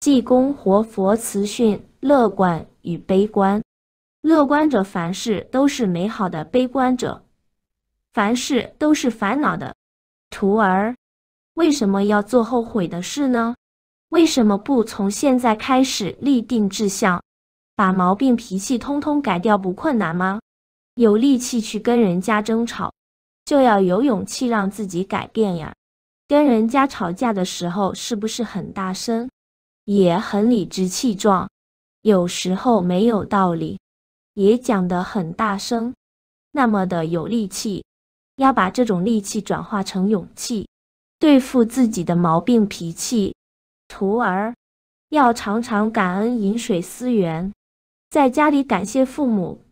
济公活佛辞训：乐观与悲观。乐观者凡事都是美好的，悲观者凡事都是烦恼的。徒儿，为什么要做后悔的事呢？为什么不从现在开始立定志向，把毛病脾气通通改掉？不困难吗？有力气去跟人家争吵，就要有勇气让自己改变呀。跟人家吵架的时候，是不是很大声？也很理直气壮，有时候没有道理，也讲得很大声，那么的有力气。要把这种力气转化成勇气，对付自己的毛病脾气。徒儿，要常常感恩饮水思源，在家里感谢父母，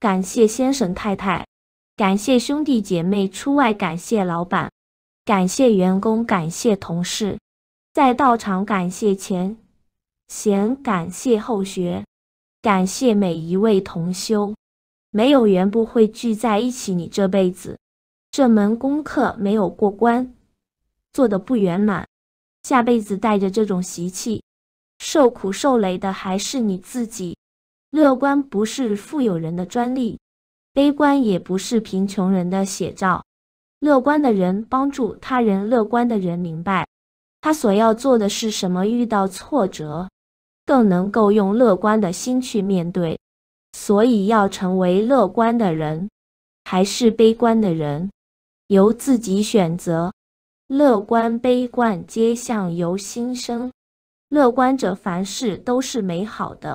感谢先生太太，感谢兄弟姐妹；出外感谢老板，感谢员工，感谢同事。在道场感谢前，贤感谢后学，感谢每一位同修。没有缘不会聚在一起。你这辈子这门功课没有过关，做的不圆满，下辈子带着这种习气，受苦受累的还是你自己。乐观不是富有人的专利，悲观也不是贫穷人的写照。乐观的人帮助他人，乐观的人明白。他所要做的是什么？遇到挫折，更能够用乐观的心去面对。所以，要成为乐观的人，还是悲观的人，由自己选择。乐观、悲观皆向由心生。乐观者，凡事都是美好的；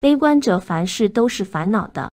悲观者，凡事都是烦恼的。